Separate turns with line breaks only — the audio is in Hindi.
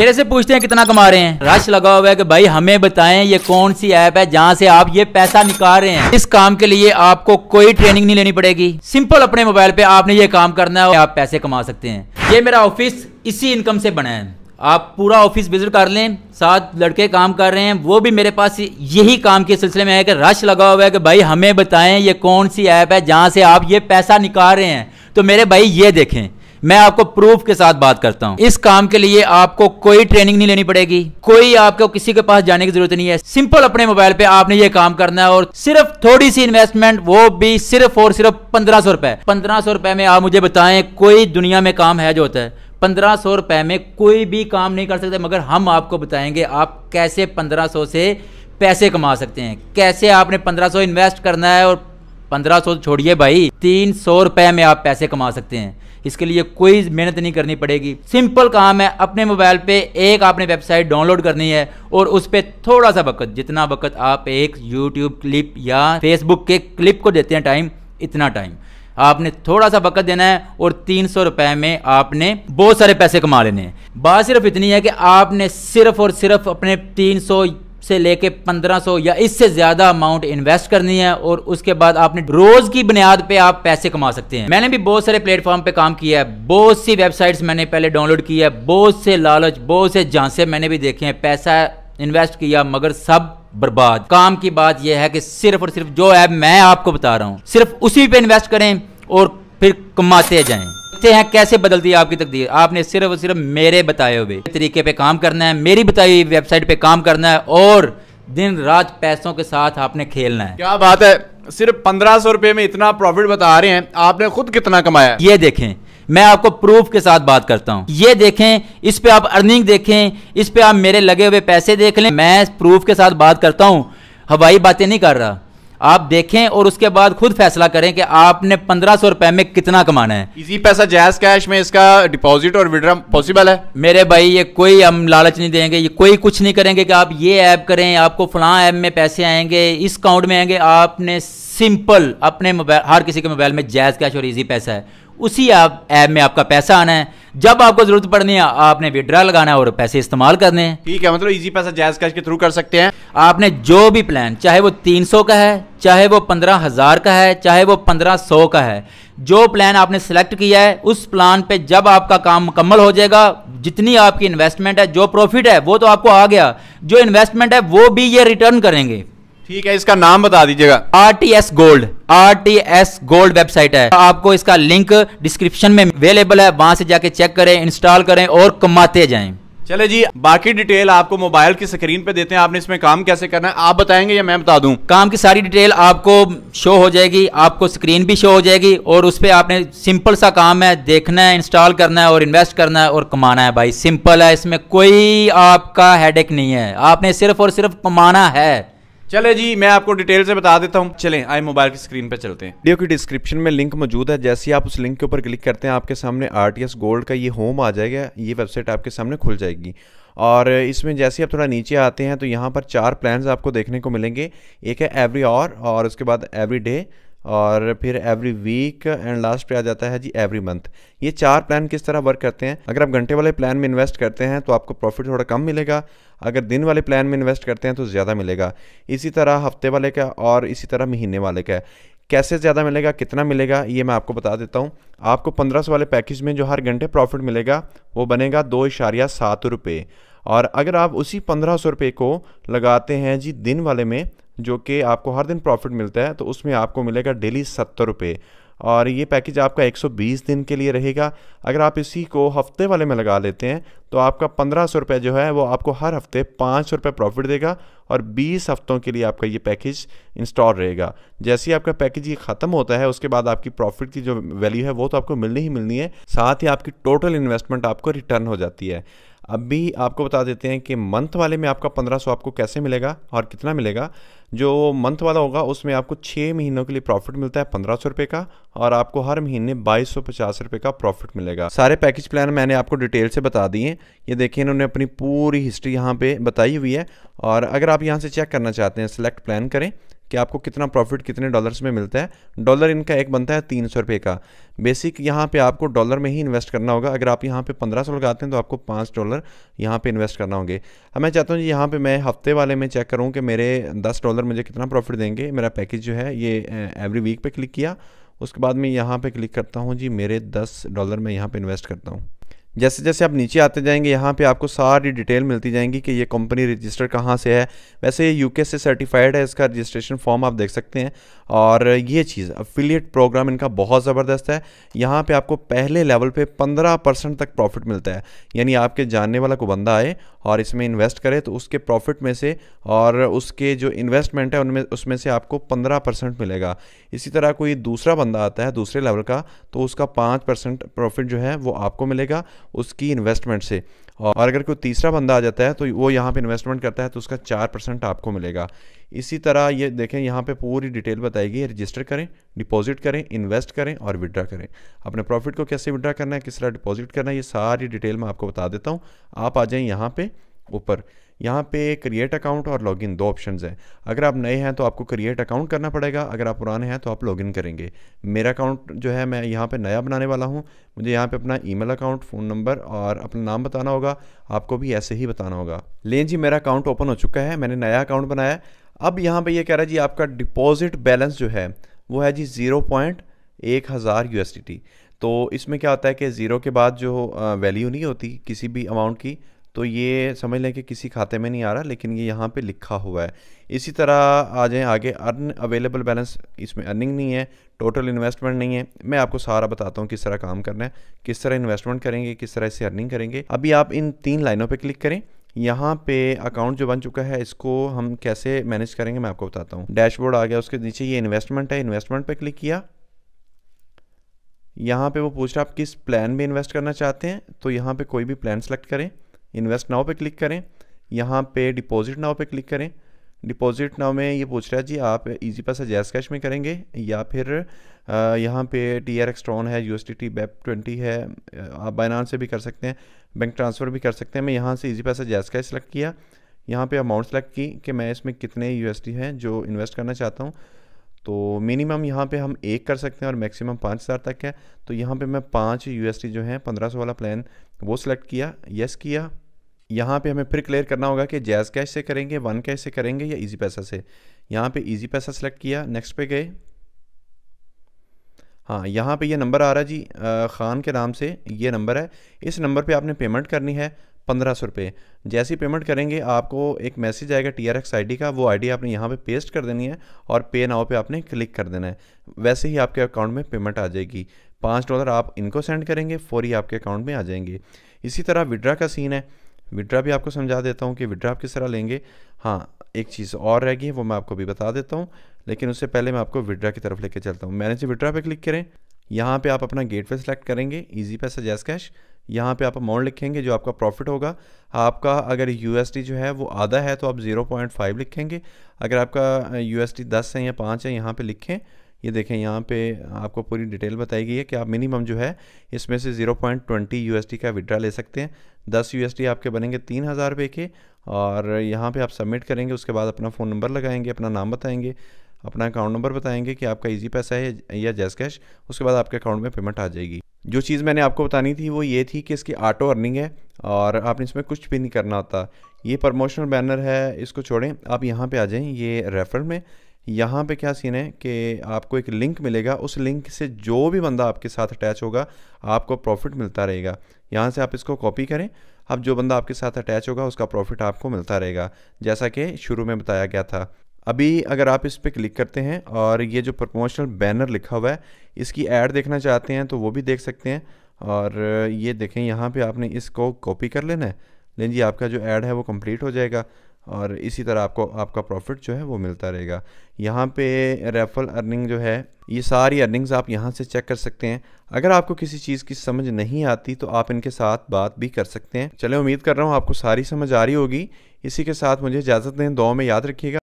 मेरे से पूछते हैं कितना कमा रहे हैं रश लगा हुआ है कि भाई हमें बताएं ये कौन सी ऐप है जहाँ से आप ये पैसा निकाल रहे हैं इस काम के लिए आपको कोई ट्रेनिंग नहीं लेनी पड़ेगी सिंपल अपने मोबाइल पे आपने ये काम करना है और आप पैसे कमा सकते हैं ये मेरा ऑफिस इसी इनकम से बना है आप पूरा ऑफिस विजिट कर लें साथ लड़के काम कर रहे हैं वो भी मेरे पास यही काम के सिलसिले में है कि रश लगा हुआ है कि भाई हमें बताएं ये कौन सी ऐप है जहाँ से आप ये पैसा निकाल रहे हैं तो मेरे भाई ये देखें मैं आपको प्रूफ के साथ बात करता हूं इस काम के लिए आपको कोई ट्रेनिंग नहीं लेनी पड़ेगी कोई आपको किसी के पास जाने की जरूरत नहीं है सिंपल अपने मोबाइल पे आपने ये काम करना है और सिर्फ थोड़ी सी इन्वेस्टमेंट वो भी सिर्फ और सिर्फ पंद्रह सौ रुपए पंद्रह सौ रुपए में आप मुझे बताएं कोई दुनिया में काम है जो होता है पंद्रह सौ रुपए में कोई भी काम नहीं कर सकते मगर हम आपको बताएंगे आप कैसे पंद्रह सौ से पैसे कमा सकते हैं कैसे आपने पंद्रह सौ इन्वेस्ट करना है और पंद्रह सौ छोड़िए भाई तीन सौ रुपए में आप पैसे कमा सकते हैं इसके लिए कोई मेहनत नहीं करनी पड़ेगी सिंपल काम है अपने मोबाइल पे एक आपने वेबसाइट डाउनलोड करनी है और उस पर थोड़ा सा वक्त जितना वक्त आप एक यूट्यूब क्लिप या फेसबुक के क्लिप को देते हैं टाइम इतना टाइम आपने थोड़ा सा वक्त देना है और तीन सौ रुपए में आपने बहुत सारे पैसे कमा लेने हैं बात सिर्फ इतनी है कि आपने सिर्फ और सिर्फ अपने तीन सौ से लेके 1500 या इससे ज़्यादा अमाउंट इन्वेस्ट करनी है और उसके बाद आपने रोज़ की बुनियाद पे आप पैसे कमा सकते हैं मैंने भी बहुत सारे प्लेटफॉर्म पे काम किया है बहुत सी वेबसाइट्स मैंने पहले डाउनलोड की है बहुत से लालच बहुत से झांसे मैंने भी देखे हैं पैसा इन्वेस्ट किया मगर सब बर्बाद काम की बात यह है कि सिर्फ और सिर्फ जो ऐप मैं आपको बता रहा हूँ सिर्फ उसी पे इन्वेस्ट करें और फिर कमाते जाएं देखते हैं कैसे बदलती है आपकी तकदीर आपने सिर्फ और सिर्फ मेरे बताए हुए तरीके पे काम करना है मेरी बताई हुई वेबसाइट पे काम करना है और दिन रात पैसों के साथ आपने खेलना है क्या बात है सिर्फ पंद्रह सौ रुपए में इतना प्रॉफिट बता रहे हैं आपने खुद कितना कमाया ये देखें मैं आपको प्रूफ के साथ बात करता हूं ये देखें इस पे आप अर्निंग देखें इस पे आप मेरे लगे हुए पैसे देख लें मैं प्रूफ के साथ बात करता हूं हवाई बातें नहीं कर रहा आप देखें और उसके बाद खुद फैसला करें कि आपने पंद्रह सौ रुपए में कितना कमाना है इजी पैसा जैज कैश में इसका डिपॉजिट और विड्रा पॉसिबल है मेरे भाई ये कोई हम लालच नहीं देंगे ये कोई कुछ नहीं करेंगे कि आप ये ऐप करें आपको फला ऐप में पैसे आएंगे इस अकाउंट में आएंगे आपने सिंपल अपने मोबाइल हर किसी के मोबाइल में जैज कैश और इजी पैसा है उसी ऐप ऐप में आपका पैसा आना है जब आपको जरूरत पड़नी है आपने विड्रा लगाना है और पैसे इस्तेमाल करने हैं ठीक है मतलब इजी पैसा जायज कैश के थ्रू कर सकते हैं आपने जो भी प्लान चाहे वो तीन सौ का है चाहे वो पंद्रह हजार का है चाहे वो पंद्रह सौ का है जो प्लान आपने सेलेक्ट किया है उस प्लान पे जब आपका काम मुकम्मल हो जाएगा जितनी आपकी इन्वेस्टमेंट है जो प्रॉफिट है वो तो आपको आ गया जो इन्वेस्टमेंट है वो भी ये रिटर्न करेंगे ठीक है इसका नाम बता दीजिएगा R T S gold R T S gold website है आपको इसका लिंक डिस्क्रिप्शन में अवेलेबल है वहां से जाके चेक करें इंस्टॉल करें और कमाते जाएं
चले जी बाकी डिटेल आपको मोबाइल की स्क्रीन पे देते हैं आपने इसमें काम कैसे करना है आप बताएंगे या मैं बता
दूं काम की सारी डिटेल आपको शो हो जाएगी आपको स्क्रीन भी शो हो जाएगी और उस पर आपने सिंपल सा काम है देखना है इंस्टॉल करना है और इन्वेस्ट करना है और कमाना है भाई सिंपल है इसमें कोई आपका हेडेक नहीं है आपने सिर्फ और सिर्फ कमाना है
चले जी मैं आपको डिटेल से बता देता हूँ चले आई मोबाइल की स्क्रीन पे चलते हैं वीडियो की डिस्क्रिप्शन में लिंक मौजूद है जैसे ही आप उस लिंक के ऊपर क्लिक करते हैं आपके सामने आरटीएस गोल्ड का ये होम आ जाएगा ये वेबसाइट आपके सामने खुल जाएगी और इसमें जैसे आप थोड़ा नीचे आते हैं तो यहाँ पर चार प्लान्स आपको देखने को मिलेंगे एक है एवरी आवर और उसके बाद एवरी डे और फिर एवरी वीक एंड लास्ट पे आ जाता है जी एवरी मंथ ये चार प्लान किस तरह वर्क करते हैं अगर आप घंटे वाले प्लान में इन्वेस्ट करते हैं तो आपको प्रॉफिट थोड़ा कम मिलेगा अगर दिन वाले प्लान में इन्वेस्ट करते हैं तो ज़्यादा मिलेगा इसी तरह हफ्ते वाले का और इसी तरह महीने वाले का कैसे ज़्यादा मिलेगा कितना मिलेगा ये मैं आपको बता देता हूँ आपको पंद्रह सौ वाले पैकेज में जो हर घंटे प्रॉफिट मिलेगा वो बनेगा दो इशारिया सात रुपये और अगर आप उसी पंद्रह सौ रुपये को लगाते हैं जी दिन वाले में जो कि आपको हर दिन प्रॉफिट मिलता है तो उसमें आपको मिलेगा डेली सत्तर रुपये और ये पैकेज आपका 120 दिन के लिए रहेगा अगर आप इसी को हफ्ते वाले में लगा लेते हैं तो आपका पंद्रह सौ रुपये जो है वो आपको हर हफ्ते पाँच सौ रुपये प्रॉफिट देगा और बीस हफ्तों के लिए आपका ये पैकेज इंस्टॉल रहेगा जैसे ही आपका पैकेज ये ख़त्म होता है उसके बाद आपकी प्रॉफिट की जो वैल्यू है वो तो आपको मिलनी ही मिलनी है साथ ही आपकी टोटल इन्वेस्टमेंट आपको रिटर्न हो जाती है अभी आपको बता देते हैं कि मंथ वाले में आपका पंद्रह सौ आपको कैसे मिलेगा और कितना मिलेगा जो मंथ वाला होगा उसमें आपको छः महीनों के लिए प्रॉफिट मिलता है पंद्रह सौ रुपये का और आपको हर महीने बाईस सौ पचास रुपये का प्रॉफिट मिलेगा सारे पैकेज प्लान मैंने आपको डिटेल से बता दिए ये देखिए इन्होंने अपनी पूरी हिस्ट्री यहाँ पे बताई हुई है और अगर आप यहाँ से चेक करना चाहते हैं सेलेक्ट प्लान करें कि आपको कितना प्रॉफिट कितने डॉलर्स में मिलता है डॉलर इनका एक बनता है तीन सौ रुपये का बेसिक यहाँ पे आपको डॉलर में ही इन्वेस्ट करना होगा अगर आप यहाँ पे पंद्रह सौ लगाते हैं तो आपको पाँच डॉलर यहाँ पे इन्वेस्ट करना होंगे अब मैं चाहता हूँ यहाँ पे मैं हफ्ते वाले में चेक करूँ कि मेरे दस डॉलर मुझे कितना प्रॉफिट देंगे मेरा पैकेज जो है ये एवरी वीक पर क्लिक किया उसके बाद मैं यहाँ पर क्लिक करता हूँ जी मेरे दस डॉलर में यहाँ पर इन्वेस्ट करता हूँ जैसे जैसे आप नीचे आते जाएंगे यहाँ पे आपको सारी डिटेल मिलती जाएंगी कि ये कंपनी रजिस्टर कहाँ से है वैसे ये यूके से सर्टिफाइड है इसका रजिस्ट्रेशन फॉर्म आप देख सकते हैं और ये चीज़ अफिलियट प्रोग्राम इनका बहुत ज़बरदस्त है यहाँ पे आपको पहले लेवल पे 15 परसेंट तक प्रॉफिट मिलता है यानी आपके जानने वाला को बंदा आए और इसमें इन्वेस्ट करें तो उसके प्रॉफिट में से और उसके जो इन्वेस्टमेंट है उनमें उसमें से आपको पंद्रह परसेंट मिलेगा इसी तरह कोई दूसरा बंदा आता है दूसरे लेवल का तो उसका पाँच परसेंट प्रॉफिट जो है वो आपको मिलेगा उसकी इन्वेस्टमेंट से और अगर कोई तीसरा बंदा आ जाता है तो वो यहाँ पे इन्वेस्टमेंट करता है तो उसका चार परसेंट आपको मिलेगा इसी तरह ये देखें यहाँ पे पूरी डिटेल बताएगी रजिस्टर करें डिपॉजिट करें इन्वेस्ट करें और विड्रा करें अपने प्रॉफिट को कैसे विड्रा करना है किस तरह डिपॉजिट करना है ये सारी डिटेल मैं आपको बता देता हूँ आप आ जाएँ यहाँ पर ऊपर यहाँ पे क्रिएट अकाउंट और लॉगिन दो ऑप्शन हैं अगर आप नए हैं तो आपको क्रिएट अकाउंट करना पड़ेगा अगर आप पुराने हैं तो आप लॉगिन करेंगे मेरा अकाउंट जो है मैं यहाँ पे नया बनाने वाला हूँ मुझे यहाँ पे अपना ईमेल अकाउंट फ़ोन नंबर और अपना नाम बताना होगा आपको भी ऐसे ही बताना होगा लें जी मेरा अकाउंट ओपन हो चुका है मैंने नया अकाउंट बनाया अब यहाँ पर यह कह रहा है जी आपका डिपॉजिट बैलेंस जो है वो है जी ज़ीरो पॉइंट एक हज़ार यू तो इसमें क्या होता है कि ज़ीरो के बाद जो वैल्यू नहीं होती किसी भी अमाउंट की तो ये समझ लें कि किसी खाते में नहीं आ रहा लेकिन ये यहाँ पे लिखा हुआ है इसी तरह आ जाएँ आगे अर्न अवेलेबल बैलेंस इसमें अर्निंग नहीं है टोटल इन्वेस्टमेंट नहीं है मैं आपको सारा बताता हूँ किस तरह काम करना है किस तरह इन्वेस्टमेंट करेंगे किस तरह इसे अर्निंग करेंगे अभी आप इन तीन लाइनों पर क्लिक करें यहाँ पे अकाउंट जो बन चुका है इसको हम कैसे मैनेज करेंगे मैं आपको बताता हूँ डैशबोर्ड आ गया उसके नीचे ये इन्वेस्टमेंट है इन्वेस्टमेंट पे क्लिक किया यहाँ पे वो पूछ रहा आप किस प्लान में इन्वेस्ट करना चाहते हैं तो यहाँ पे कोई भी प्लान सेलेक्ट करें इन्वेस्ट नाव पे क्लिक करें यहाँ पे डिपॉजिट नाव पे क्लिक करें डिपॉजिट नाव में ये पूछ रहा है जी आप इजी पास जैस कैश में करेंगे या फिर यहाँ पे टी आर एक्सट्रॉन है U S T T BEP twenty है आप बाइनान से भी कर सकते हैं बैंक ट्रांसफ़र भी कर सकते हैं मैं यहाँ से इजी पैसा जैस कैश सेलेक्ट किया यहाँ पे अमाउंट सेलेक्ट की कि मैं इसमें कितने यू हैं जो इन्वेस्ट करना चाहता हूँ तो मिनिमम यहाँ पे हम एक कर सकते हैं और मैक्सिमम पाँच हज़ार तक है तो यहाँ पे मैं पाँच यू जो हैं पंद्रह सौ वाला प्लान वो सिलेक्ट किया येस किया यहाँ पे हमें फिर क्लियर करना होगा कि जैज़ कैश से करेंगे वन कैश से करेंगे या इजी पैसा से यहाँ पे इजी पैसा सेलेक्ट किया नेक्स्ट पे गए हाँ यहाँ पे ये यह नंबर आ रहा है जी आ, खान के नाम से ये नंबर है इस नंबर पे आपने पेमेंट करनी है पंद्रह सौ रुपये जैसे पेमेंट करेंगे आपको एक मैसेज आएगा T R X I D का वो आई डी आपने यहाँ पे पेस्ट कर देनी है और पे नाव पर आपने क्लिक कर देना है वैसे ही आपके अकाउंट में पेमेंट आ जाएगी पाँच डॉलर आप इनको सेंड करेंगे ही आपके अकाउंट में आ जाएंगे इसी तरह विड्रा का सीन है विड्रा भी आपको समझा देता हूँ कि विड्रा आप किस तरह लेंगे हाँ एक चीज़ और रह गई है वो मैं आपको भी बता देता हूँ लेकिन उससे पहले मैं आपको विड्रा की तरफ लेके चलता हूँ मैनेज विड्रा पे क्लिक करें यहाँ पे आप अपना गेट वे सेलेक्ट करेंगे ईजी पैसा जैस कैश यहाँ पे आप अमाउंट लिखेंगे जो आपका प्रॉफिट होगा आपका अगर यू जो है वो आधा है तो आप 0.5 लिखेंगे अगर आपका यूएसडी 10 है या 5 है यहाँ पे लिखें ये देखें यहाँ पे आपको पूरी डिटेल बताई गई है कि आप मिनिमम जो है इसमें से 0.20 यूएसडी का विड्रा ले सकते हैं 10 यू आपके बनेंगे तीन हज़ार रुपये के और यहाँ पे आप सबमिट करेंगे उसके बाद अपना फ़ोन नंबर लगाएंगे अपना नाम बताएंगे अपना अकाउंट नंबर बताएंगे कि आपका इजी पैसा है या जैस कैश उसके बाद आपके अकाउंट में पेमेंट आ जाएगी जो चीज़ मैंने आपको बतानी थी वो ये थी कि इसकी ऑटो अर्निंग है और आपने इसमें कुछ भी नहीं करना होता ये प्रमोशनल बैनर है इसको छोड़ें आप यहाँ पर आ जाएँ ये रेफर में यहाँ पे क्या सीन है कि आपको एक लिंक मिलेगा उस लिंक से जो भी बंदा आपके साथ अटैच होगा आपको प्रॉफिट मिलता रहेगा यहाँ से आप इसको कॉपी करें अब जो बंदा आपके साथ अटैच होगा उसका प्रॉफिट आपको मिलता रहेगा जैसा कि शुरू में बताया गया था अभी अगर आप इस पर क्लिक करते हैं और ये जो प्रमोशनल बैनर लिखा हुआ है इसकी एड देखना चाहते हैं तो वो भी देख सकते हैं और ये देखें यहाँ पे आपने इसको कॉपी कर लेना है लेकिन जी आपका जो ऐड है वो कम्प्लीट हो जाएगा और इसी तरह आपको आपका प्रॉफिट जो है वो मिलता रहेगा यहाँ पे रेफरल अर्निंग जो है ये सारी अर्निंग्स आप यहाँ से चेक कर सकते हैं अगर आपको किसी चीज़ की समझ नहीं आती तो आप इनके साथ बात भी कर सकते हैं चले उम्मीद कर रहा हूँ आपको सारी समझ आ रही होगी इसी के साथ मुझे इजाज़त दें दो में याद रखिएगा